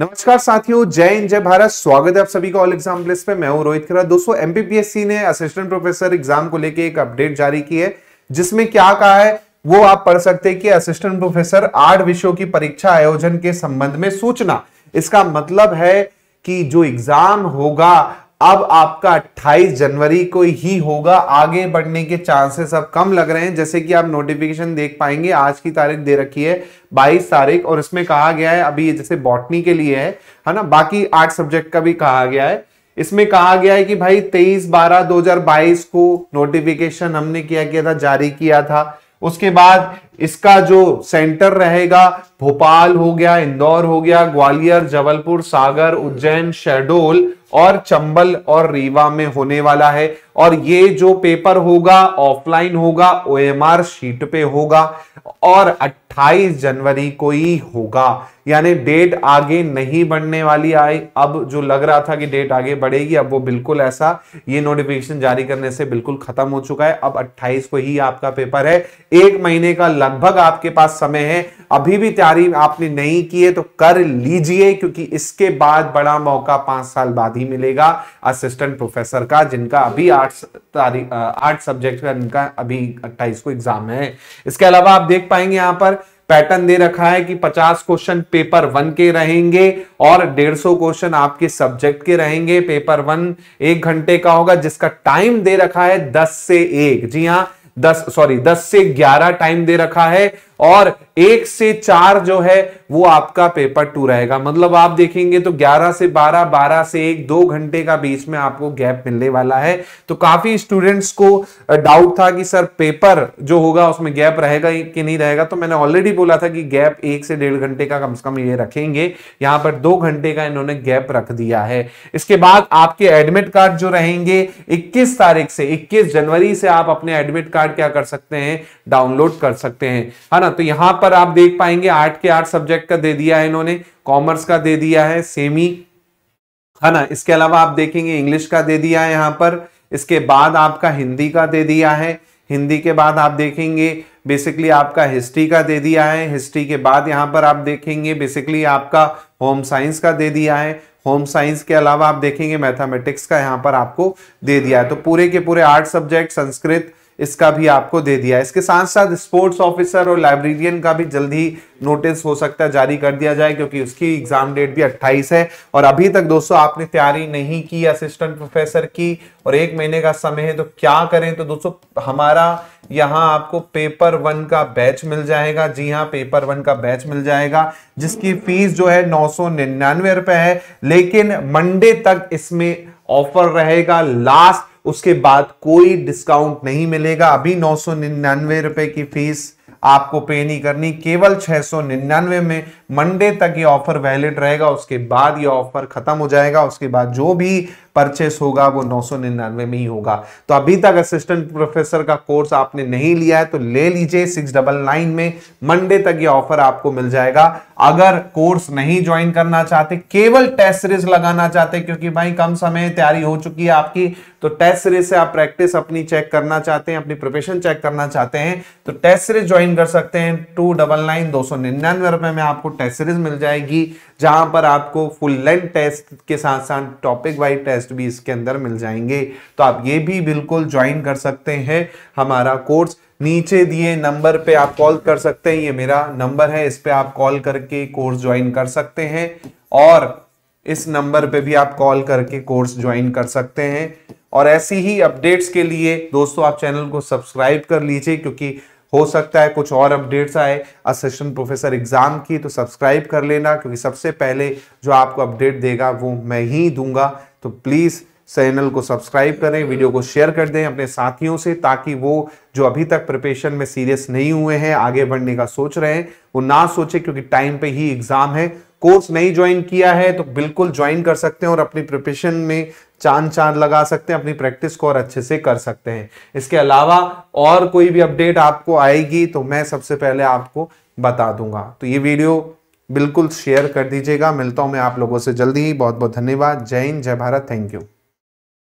नमस्कार साथियों जय हिंद जय भारत स्वागत है आप सभी का ऑल एग्जाम प्लेस पे मैं हूं रोहित खरा दोस्तों एमपीपीएससी ने असिस्टेंट प्रोफेसर एग्जाम को लेके एक अपडेट जारी की है जिसमें क्या कहा है वो आप पढ़ सकते हैं कि असिस्टेंट प्रोफेसर आठ विषयों की परीक्षा आयोजन के संबंध में सूचना इसका मतलब है कि जो एग्जाम होगा अब आपका 28 जनवरी को ही होगा आगे बढ़ने के चांसेस अब कम लग रहे हैं जैसे कि आप नोटिफिकेशन देख पाएंगे आज की तारीख दे रखी है 22 तारीख और इसमें कहा गया है अभी जैसे बॉटनी के लिए है है ना बाकी आर्ट सब्जेक्ट का भी कहा गया है इसमें कहा गया है कि भाई 23 बारह 2022 को नोटिफिकेशन हमने किया किया था जारी किया था उसके बाद इसका जो सेंटर रहेगा भोपाल हो गया इंदौर हो गया ग्वालियर जबलपुर सागर उज्जैन शहडोल और चंबल और रीवा में होने वाला है और ये जो पेपर होगा ऑफलाइन होगा ओएमआर शीट पे होगा और 28 जनवरी को ही होगा यानी डेट आगे नहीं बढ़ने वाली आई अब जो लग रहा था कि डेट आगे बढ़ेगी अब वो बिल्कुल ऐसा ये नोटिफिकेशन जारी करने से बिल्कुल खत्म हो चुका है अब 28 को ही आपका पेपर है एक महीने का लगभग आपके पास समय है अभी भी तैयारी आपने नहीं की है तो कर लीजिए क्योंकि इसके बाद बड़ा मौका पांच साल बाद ही मिलेगा असिस्टेंट प्रोफेसर का जिनका अभी आठ आठ तारीख आठ सब्जेक्ट का इनका अभी अट्ठाईस को एग्जाम है इसके अलावा आप देख पाएंगे यहां पर पैटर्न दे रखा है कि 50 क्वेश्चन पेपर वन के रहेंगे और 150 क्वेश्चन आपके सब्जेक्ट के रहेंगे पेपर वन एक घंटे का होगा जिसका टाइम दे रखा है 10 से 1 जी हाँ 10 सॉरी 10 से 11 टाइम दे रखा है और एक से चार जो है वो आपका पेपर टू रहेगा मतलब आप देखेंगे तो 11 से 12, 12 से एक दो घंटे का बीच में आपको गैप मिलने वाला है तो काफी स्टूडेंट्स को डाउट था कि सर पेपर जो होगा उसमें गैप रहेगा कि नहीं रहेगा तो मैंने ऑलरेडी बोला था कि गैप एक से डेढ़ घंटे का कम से कम ये रखेंगे यहां पर दो घंटे का इन्होंने गैप रख दिया है इसके बाद आपके एडमिट कार्ड जो रहेंगे इक्कीस तारीख से इक्कीस जनवरी से आप अपने एडमिट कार्ड क्या कर सकते हैं डाउनलोड कर सकते हैं है ना ना तो यहां पर आप देख पाएंगे आठ के आठ सब्जेक्ट का दे दिया है इन्होंने कॉमर्स का दे दिया है सेमी है ना इसके अलावा आप देखेंगे इंग्लिश का दे दिया है यहां पर इसके बाद आपका हिंदी का दे दिया है हिंदी के बाद आप देखेंगे बेसिकली आपका हिस्ट्री का दे दिया है हिस्ट्री के बाद यहाँ पर आप देखेंगे बेसिकली आपका होम साइंस का दे दिया है होम साइंस के अलावा आप देखेंगे मैथमेटिक्स का यहाँ पर आपको दे दिया है तो पूरे के पूरे आठ सब्जेक्ट संस्कृत इसका भी आपको दे दिया इसके साथ साथ स्पोर्ट्स ऑफिसर और लाइब्रेरियन का भी जल्दी नोटिस हो सकता है जारी कर दिया जाए क्योंकि उसकी एग्जाम डेट भी 28 है और अभी तक दोस्तों आपने तैयारी नहीं की असिस्टेंट प्रोफेसर की और एक महीने का समय है तो क्या करें तो दोस्तों हमारा यहाँ आपको पेपर वन का बैच मिल जाएगा जी हाँ पेपर वन का बैच मिल जाएगा जिसकी फीस जो है नौ सौ निन्यानवे रुपए है लेकिन मंडे तक इसमें ऑफर रहेगा लास्ट उसके बाद कोई डिस्काउंट नहीं मिलेगा अभी नौ सौ निन्यानवे रुपए की फीस आपको पे नहीं करनी केवल निन्यानवे में मंडे तक ये ऑफर वैलिड रहेगा उसके बाद ये ऑफर खत्म हो जाएगा उसके बाद जो भी परचेस होगा वो 999 में ही होगा तो अभी तक असिस्टेंट प्रोफेसर का कोर्स आपने नहीं लिया है तो ले लीजिए सिक्स डबल नाइन में मंडे तक ये ऑफर आपको मिल जाएगा अगर कोर्स नहीं ज्वाइन करना चाहते केवल टेस्ट सीरीज लगाना चाहते क्योंकि भाई कम समय तैयारी हो चुकी है आपकी तो टेस्ट सीरीज से आप प्रैक्टिस अपनी चेक करना चाहते हैं अपनी प्रिपरेशन चेक करना चाहते हैं तो टेस्ट सीरीज ज्वाइन कर सकते हैं टू डबल नाइन दो सौ निन्यानवे रुपए में आपको टेस्ट सीरीज मिल जाएगी जहां पर आपको फुल लेंथ टेस्ट के साथ साथ टॉपिक वाइज टेस्ट भी इसके अंदर मिल जाएंगे तो आप ये भी बिल्कुल ज्वाइन कर सकते हैं हमारा कोर्स नीचे दिए नंबर पे आप कॉल कर सकते हैं ये मेरा नंबर है इस पे आप कॉल करके कोर्स ज्वाइन कर सकते हैं और इस नंबर पे भी आप कॉल करके कोर्स ज्वाइन कर सकते हैं और ऐसी ही अपडेट्स के लिए दोस्तों आप चैनल को सब्सक्राइब कर लीजिए क्योंकि हो सकता है कुछ और अपडेट्स आए असिस्टेंट प्रोफेसर एग्ज़ाम की तो सब्सक्राइब कर लेना क्योंकि सबसे पहले जो आपको अपडेट देगा वो मैं ही दूंगा तो प्लीज़ चैनल को सब्सक्राइब करें वीडियो को शेयर कर दें अपने साथियों से ताकि वो जो अभी तक प्रिपरेशन में सीरियस नहीं हुए हैं आगे बढ़ने का सोच रहे हैं वो ना सोचे क्योंकि टाइम पे ही एग्जाम है कोर्स नहीं ज्वाइन किया है तो बिल्कुल ज्वाइन कर सकते हैं और अपनी प्रिपरेशन में चांद चांद लगा सकते हैं अपनी प्रैक्टिस को और अच्छे से कर सकते हैं इसके अलावा और कोई भी अपडेट आपको आएगी तो मैं सबसे पहले आपको बता दूंगा तो ये वीडियो बिल्कुल शेयर कर दीजिएगा मिलता हूं मैं आप लोगों से जल्दी ही बहुत बहुत धन्यवाद जय हिंद जय भारत थैंक यू